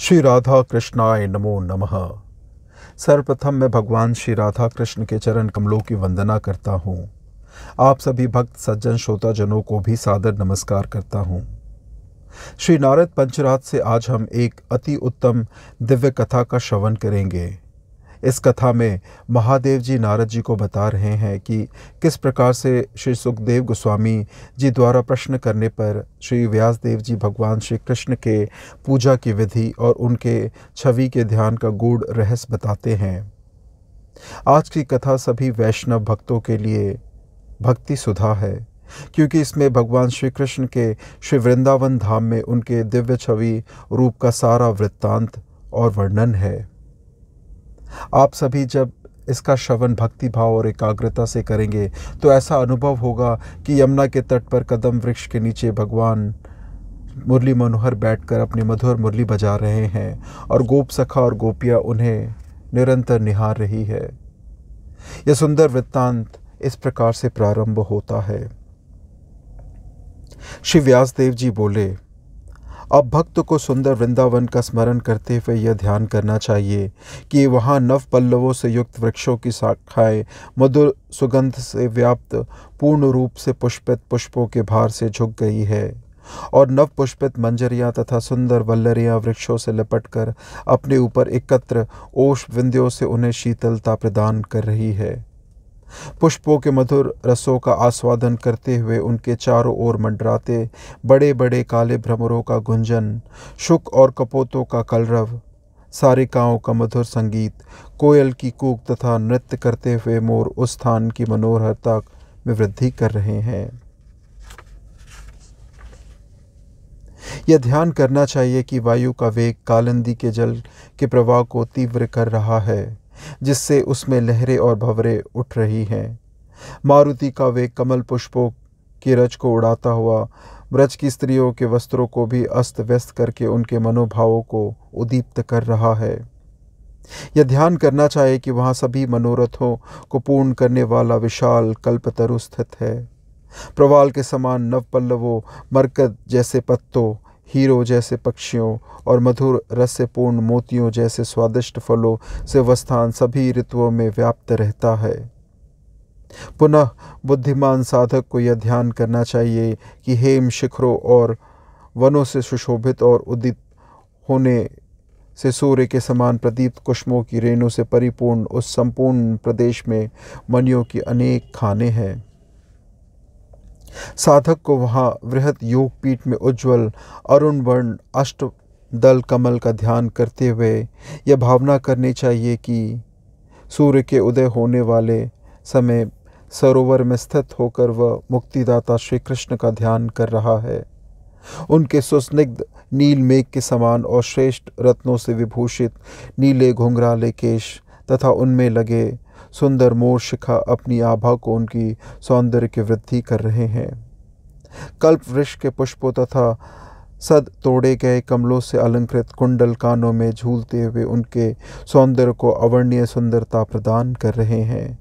श्री राधा कृष्णाय नमो नमः सर्वप्रथम मैं भगवान श्री राधा कृष्ण के चरण कमलों की वंदना करता हूँ आप सभी भक्त सज्जन श्रोताजनों को भी सादर नमस्कार करता हूँ श्री नारद पंचरात से आज हम एक अति उत्तम दिव्य कथा का श्रवण करेंगे इस कथा में महादेव जी नारद जी को बता रहे हैं कि किस प्रकार से श्री सुखदेव गोस्वामी जी द्वारा प्रश्न करने पर श्री व्यासदेव जी भगवान श्री कृष्ण के पूजा की विधि और उनके छवि के ध्यान का गूढ़ रहस्य बताते हैं आज की कथा सभी वैष्णव भक्तों के लिए भक्ति सुधा है क्योंकि इसमें भगवान श्री कृष्ण के श्री वृंदावन धाम में उनके दिव्य छवि रूप का सारा वृत्तांत और वर्णन है आप सभी जब इसका श्रवण भक्ति भाव और एकाग्रता से करेंगे तो ऐसा अनुभव होगा कि यमुना के तट पर कदम वृक्ष के नीचे भगवान मुरली मनोहर बैठकर अपनी मधुर मुरली बजा रहे हैं और गोप सखा और गोपियाँ उन्हें निरंतर निहार रही है यह सुंदर वृत्तांत इस प्रकार से प्रारंभ होता है श्री व्यासदेव जी बोले अब भक्त को सुंदर वृंदावन का स्मरण करते हुए यह ध्यान करना चाहिए कि वहाँ नव पल्लवों से युक्त वृक्षों की शाखाएँ मधुर सुगंध से व्याप्त पूर्ण रूप से पुष्पित पुष्पों के भार से झुक गई है और नव पुष्पित मंजरियाँ तथा सुंदर वल्लरियाँ वृक्षों से लपटकर अपने ऊपर एकत्र ओष विंदियों से उन्हें शीतलता प्रदान कर रही है पुष्पों के मधुर रसों का आस्वादन करते हुए उनके चारों ओर मंडराते बड़े बड़े काले भ्रमरों का गुंजन शुक और कपोतों का कलरव सारिकाओं का मधुर संगीत कोयल की कूक तथा नृत्य करते हुए मोर उस स्थान की मनोहरता में वृद्धि कर रहे हैं यह ध्यान करना चाहिए कि वायु का वेग कालंदी के जल के प्रवाह को तीव्र कर रहा है जिससे उसमें लहरें और भवरे उठ रही हैं मारुति का वे कमल पुष्पों के रज को उड़ाता हुआ ब्रज की स्त्रियों के वस्त्रों को भी अस्त व्यस्त करके उनके मनोभावों को उदीप्त कर रहा है यह ध्यान करना चाहिए कि वहाँ सभी मनोरथों को पूर्ण करने वाला विशाल कल्पतरु स्थित है प्रवाल के समान नवपल्लवों मरकत जैसे पत्तों हीरो जैसे पक्षियों और मधुर रस्यपूर्ण पूर्ण मोतियों जैसे स्वादिष्ट फलों से वह स्थान सभी ऋतुओं में व्याप्त रहता है पुनः बुद्धिमान साधक को यह ध्यान करना चाहिए कि हेम शिखरों और वनों से सुशोभित और उदित होने से सूर्य के समान प्रदीप कुष्मों की रेणु से परिपूर्ण उस संपूर्ण प्रदेश में मनियों की अनेक खाने हैं साधक को वहाँ वृहत योगपीठ में उज्जवल अरुण वर्ण अष्ट दल कमल का ध्यान करते हुए यह भावना करनी चाहिए कि सूर्य के उदय होने वाले समय सरोवर में स्थित होकर वह मुक्तिदाता श्री कृष्ण का ध्यान कर रहा है उनके सुस्निग्ध नील मेघ के समान और श्रेष्ठ रत्नों से विभूषित नीले घुंघराले केश तथा उनमें लगे सुंदर मोर शिखा अपनी आभा को उनकी सौंदर्य की वृद्धि कर रहे हैं कल्प वृक्ष के पुष्पों तथा सद तोड़े गए कमलों से अलंकृत कुंडल कानों में झूलते हुए उनके सौंदर्य को अवर्णीय सुंदरता प्रदान कर रहे हैं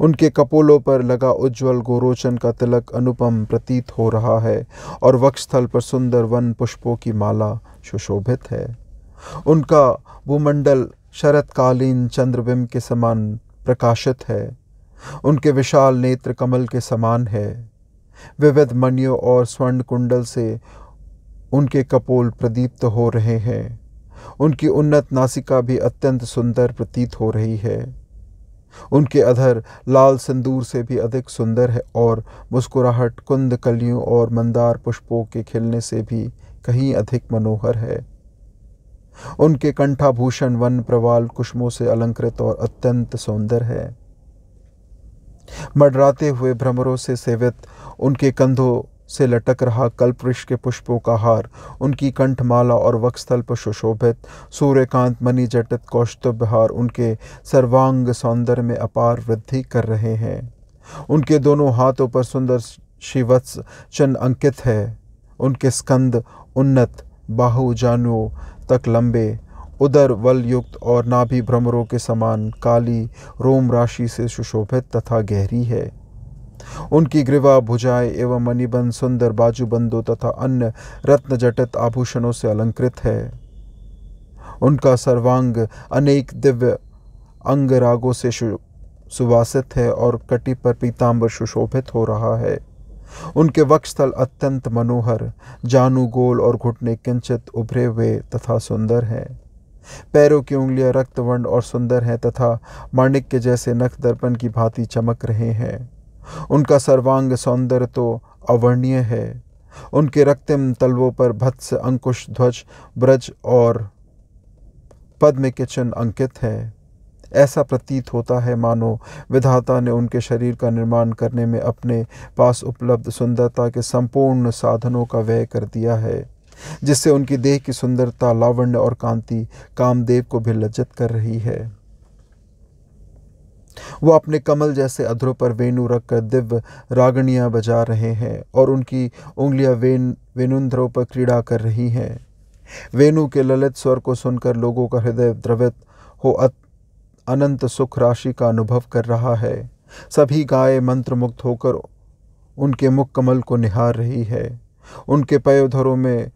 उनके कपोलों पर लगा उज्जवल गोरोचन का तिलक अनुपम प्रतीत हो रहा है और वक्षस्थल पर सुंदर वन पुष्पों की माला सुशोभित है उनका भूमंडल शरतकालीन चंद्रबिंब के समान प्रकाशित है उनके विशाल नेत्र कमल के समान है विविध मणियों और स्वर्ण कुंडल से उनके कपोल प्रदीप्त हो रहे हैं उनकी उन्नत नासिका भी अत्यंत सुंदर प्रतीत हो रही है उनके अधर लाल सिंदूर से भी अधिक सुंदर है और मुस्कुराहट कुंद कलियों और मंदार पुष्पों के खिलने से भी कहीं अधिक मनोहर है उनके कंठाभूषण वन प्रवाल कुष्मों से अलंकृत और अत्यंत सौंदर है मडराते हुए भ्रमरों से सेवित उनके कंधों से लटक रहा कल्पवृक्ष के पुष्पों का हार उनकी कंठमाला और वक्षस्थल पर सुशोभित सूर्यकांत मणिजटित जटित उनके सर्वांग सौंदर्य में अपार वृद्धि कर रहे हैं उनके दोनों हाथों पर सुंदर शिवत्स चिन्ह अंकित है उनके स्कंद उन्नत बाहु जानुओं तक लंबे उदर वल युक्त और नाभि भ्रमरों के समान काली रोम राशि से सुशोभित तथा गहरी है उनकी ग्रीवा भुजाएं एवं मणिबंध सुंदर बाजूबंदों तथा अन्य रत्न जटित आभूषणों से अलंकृत है उनका सर्वांग अनेक दिव्य अंगरागों से सुवासित है और कटी पर पीताम्बर सुशोभित हो रहा है उनके वक्षस्थल अत्यंत मनोहर जानू गोल और घुटने किंचित उभरे हुए तथा सुंदर हैं पैरों की उंगलियां रक्तवर्ण और सुंदर हैं तथा माणिक के जैसे नख दर्पण की भांति चमक रहे हैं उनका सर्वांग सौंदर्य तो अवर्णीय है उनके रक्तिम तलवों पर भत्स अंकुश ध्वज ब्रज और पद्म के चिन्ह अंकित है ऐसा प्रतीत होता है मानो विधाता ने उनके शरीर का निर्माण करने में अपने पास उपलब्ध सुंदरता के संपूर्ण साधनों का व्यय कर दिया है जिससे उनकी देह की सुंदरता लावण्य और कांति कामदेव को भी लज्जत कर रही है वह अपने कमल जैसे अधरों पर वेणु रखकर दिव्य रागणियां बजा रहे हैं और उनकी उंगलियां वेन वेणुंध्रों पर क्रीड़ा कर रही हैं वेणु के ललित स्वर को सुनकर लोगों का हृदय द्रवित हो अत अनंत सुख राशि का अनुभव कर रहा है सभी गाय मंत्र मुक्त होकर उनके मुख कमल को निहार रही है उनके पयोधरों में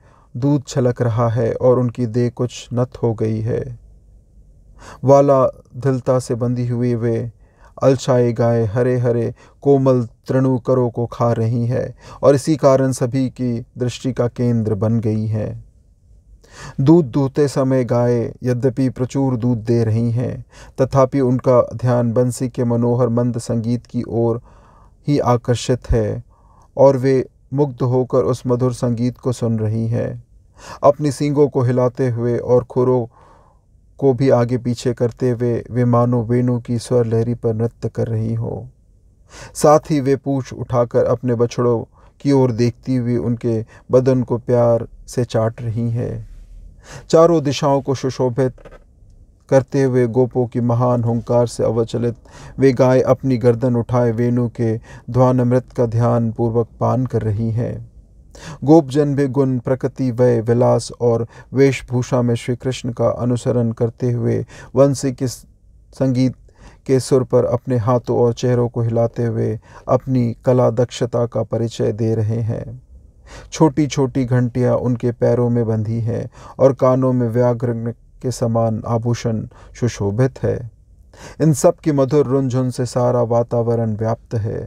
दूध छलक रहा है और उनकी देह कुछ नत हो गई है वाला दिलता से बंधी हुई वे अलछाए गाय हरे हरे कोमल तृणुकरों को खा रही है और इसी कारण सभी की दृष्टि का केंद्र बन गई है दूध दूहते समय गाय यद्यपि प्रचुर दूध दे रही हैं तथापि उनका ध्यान बंसी के मनोहर मंद संगीत की ओर ही आकर्षित है और वे मुग्ध होकर उस मधुर संगीत को सुन रही हैं अपनी सींगों को हिलाते हुए और खुरों को भी आगे पीछे करते हुए वे, वे मानो वेणु की स्वर लहरी पर नृत्य कर रही हो साथ ही वे पूछ उठाकर अपने बछड़ों की ओर देखती हुई उनके बदन को प्यार से चाट रही है चारों दिशाओं को सुशोभित करते हुए गोपों की महान हुंकार से अवचलित वे गाय अपनी गर्दन उठाए वेणु के ध्वानमृत का ध्यान पूर्वक पान कर रही हैं गोपजन भी गुण प्रकृति वय विलास और वेशभूषा में श्री कृष्ण का अनुसरण करते हुए वंशी के संगीत के सुर पर अपने हाथों और चेहरों को हिलाते हुए अपनी कला दक्षता का परिचय दे रहे हैं छोटी छोटी घंटियाँ उनके पैरों में बंधी हैं और कानों में व्याघ्र के समान आभूषण सुशोभित है इन सब की मधुर रुंझुन से सारा वातावरण व्याप्त है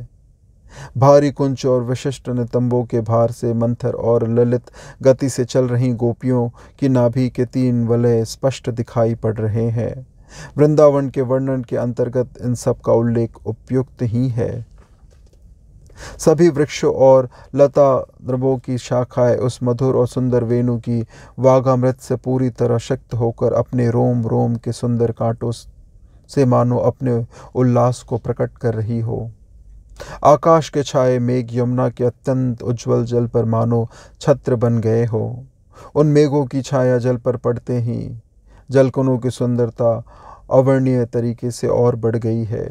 भारी कुंच और विशिष्ट नितंबों के भार से मंथर और ललित गति से चल रही गोपियों की नाभि के तीन वलय स्पष्ट दिखाई पड़ रहे हैं वृंदावन के वर्णन के अंतर्गत इन सब का उल्लेख उपयुक्त ही है सभी वृक्षों और लता द्रवों की शाखाएं उस मधुर और सुंदर वेणु की वाघामृत से पूरी तरह शक्त होकर अपने रोम रोम के सुंदर कांटों से मानो अपने उल्लास को प्रकट कर रही हो आकाश के छाए मेघ यमुना के अत्यंत उज्जवल जल पर मानो छत्र बन गए हो उन मेघों की छाया जल पर पड़ते ही जलकुनों की सुंदरता अवर्णीय तरीके से और बढ़ गई है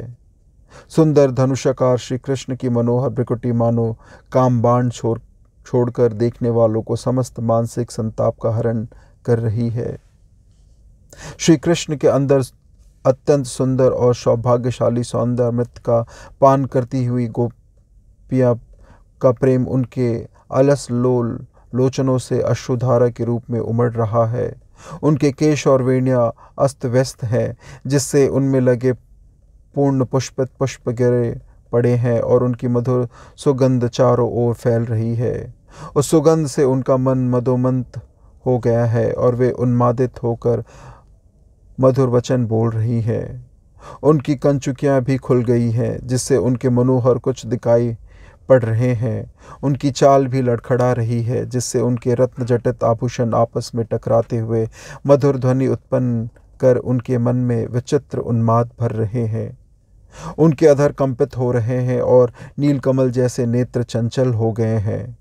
सुंदर धनुषाकार श्री कृष्ण की मनोहर प्रकृति मानो काम बाण छोड़ छोड़कर देखने वालों को समस्त मानसिक संताप का हरण कर रही है श्री कृष्ण के अंदर अत्यंत सुंदर और सौभाग्यशाली सौंदर्य मृत का पान करती हुई गोपिया का प्रेम उनके अलस लोल लोचनों से अश्रुधारा के रूप में उमड़ रहा है उनके केश और वेणिया अस्त व्यस्त हैं जिससे उनमें लगे पूर्ण पुष्पित पुष्प गिरे पड़े हैं और उनकी मधुर सुगंध चारों ओर फैल रही है उस सुगंध से उनका मन मदोमंत हो गया है और वे उन्मादित होकर मधुर वचन बोल रही है उनकी कंचुकियाँ भी खुल गई हैं जिससे उनके मनोहर कुछ दिखाई पड़ रहे हैं उनकी चाल भी लड़खड़ा रही है जिससे उनके रत्न जटित आभूषण आपस में टकराते हुए मधुर ध्वनि उत्पन्न कर उनके मन में विचित्र उन्माद भर रहे हैं उनके अधर कंपित हो रहे हैं और नीलकमल जैसे नेत्र चंचल हो गए हैं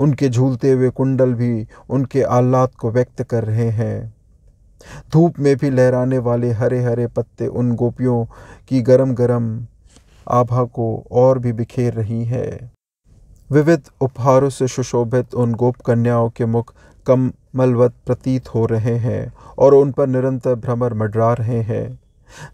उनके झूलते हुए कुंडल भी उनके आह्लाद को व्यक्त कर रहे हैं धूप में भी लहराने वाले हरे हरे पत्ते उन गोपियों की गरम गरम आभा को और भी बिखेर रही है विविध उपहारों से सुशोभित उन गोप कन्याओं के मुख कमलवत प्रतीत हो रहे हैं और उन पर निरंतर भ्रमर मडरा रहे हैं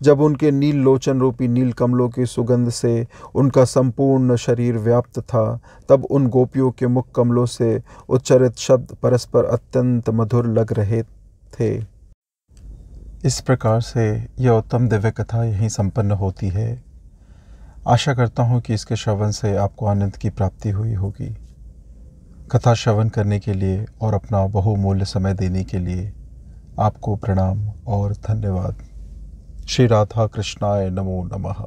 जब उनके नील लोचन रूपी नील कमलों की सुगंध से उनका संपूर्ण शरीर व्याप्त था तब उन गोपियों के मुख कमलों से उच्चरित शब्द परस्पर अत्यंत मधुर लग रहे थे इस प्रकार से यह उत्तम दिव्य कथा यहीं संपन्न होती है आशा करता हूँ कि इसके श्रवण से आपको आनंद की प्राप्ति हुई होगी कथा श्रवण करने के लिए और अपना बहुमूल्य समय देने के लिए आपको प्रणाम और धन्यवाद श्री राधा कृष्णाय नमो नमः